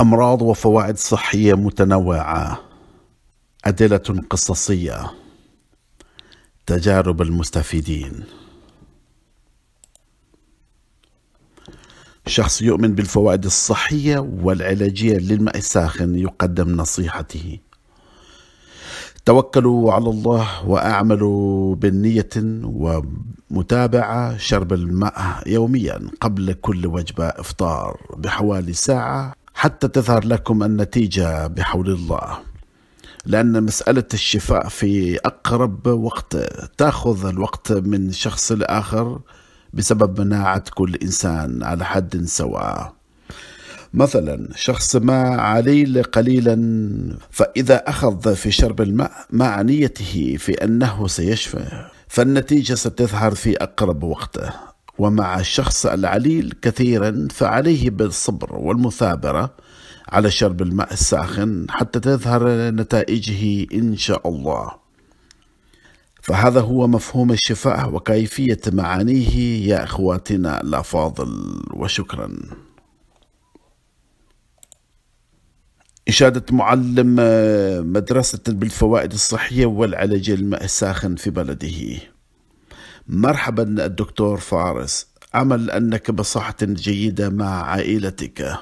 أمراض وفوائد صحية متنوعة أدلة قصصية تجارب المستفيدين شخص يؤمن بالفوائد الصحية والعلاجية للماء الساخن يقدم نصيحته توكلوا على الله وأعملوا بالنية ومتابعة شرب الماء يوميا قبل كل وجبة إفطار بحوالي ساعة حتى تظهر لكم النتيجة بحول الله لأن مسألة الشفاء في أقرب وقت تأخذ الوقت من شخص لآخر بسبب مناعة كل إنسان على حد سواء مثلا شخص ما عليل قليلا فإذا أخذ في شرب الماء مع نيته في أنه سيشفى فالنتيجة ستظهر في أقرب وقته ومع الشخص العليل كثيرا فعليه بالصبر والمثابرة على شرب الماء الساخن حتى تظهر نتائجه إن شاء الله فهذا هو مفهوم الشفاء وكيفية معانيه يا أخواتنا الأفاضل وشكرا إشادة معلم مدرسة بالفوائد الصحية والعلاج الماء الساخن في بلده مرحبا الدكتور فارس أمل أنك بصحة جيدة مع عائلتك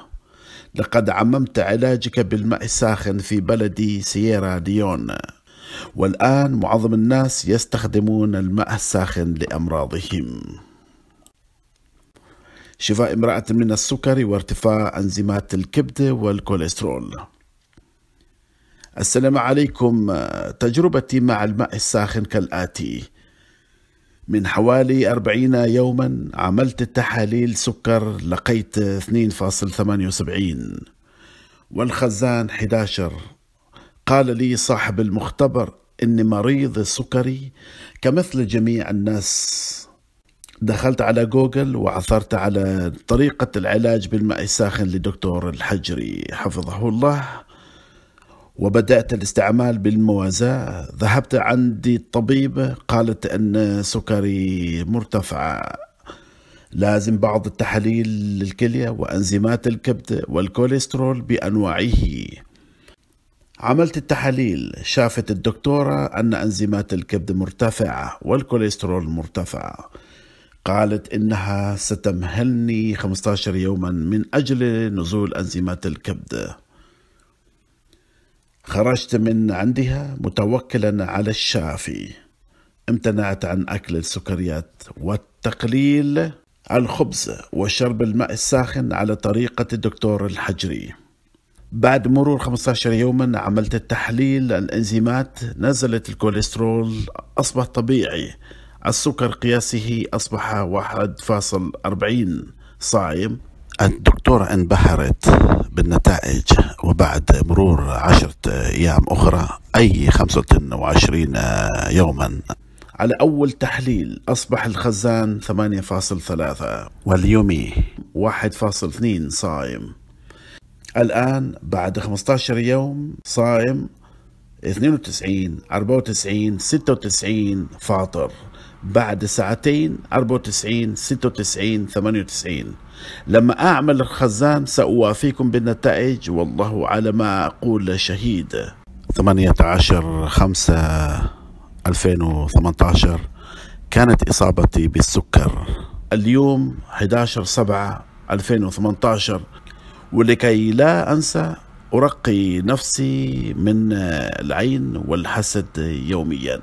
لقد عممت علاجك بالماء الساخن في بلدي سيرا ليون والآن معظم الناس يستخدمون الماء الساخن لأمراضهم شفاء امرأة من السكري وارتفاع أنزيمات الكبد والكوليسترول السلام عليكم تجربتي مع الماء الساخن كالآتي من حوالي 40 يوما عملت التحاليل سكر لقيت 2.78 والخزان 11 قال لي صاحب المختبر إني مريض سكري كمثل جميع الناس دخلت على جوجل وعثرت على طريقة العلاج بالماء الساخن لدكتور الحجري حفظه الله وبدأت الاستعمال بالموازاة ذهبت عندي الطبيبة قالت أن سكري مرتفع لازم بعض التحاليل للكلية وأنزيمات الكبد والكوليسترول بأنواعه عملت التحاليل شافت الدكتورة أن أنزيمات الكبد مرتفعة والكوليسترول مرتفع قالت إنها ستمهلني 15 يوما من أجل نزول أنزيمات الكبد خرجت من عندها متوكلا على الشافي امتنعت عن أكل السكريات والتقليل الخبز وشرب الماء الساخن على طريقة الدكتور الحجري بعد مرور 15 يوما عملت التحليل الانزيمات نزلت الكوليسترول أصبح طبيعي السكر قياسه أصبح 1.40 صايم الدكتورة انبهرت بالنتائج وبعد مرور عشرة أيام أخرى أي خمسة وعشرين يوما على أول تحليل أصبح الخزان ثمانية فاصل ثلاثة واليومي واحد فاصل اثنين صائم الآن بعد خمسة عشر يوم صائم اثنين وتسعين أربعة وتسعين ستة وتسعين فاطر بعد ساعتين 94 96 98 لما أعمل الخزان سأوافيكم بالنتائج والله على ما أقول شهيد 18 5 2018 كانت إصابتي بالسكر اليوم 11 7 2018 ولكي لا أنسى أرقي نفسي من العين والحسد يومياً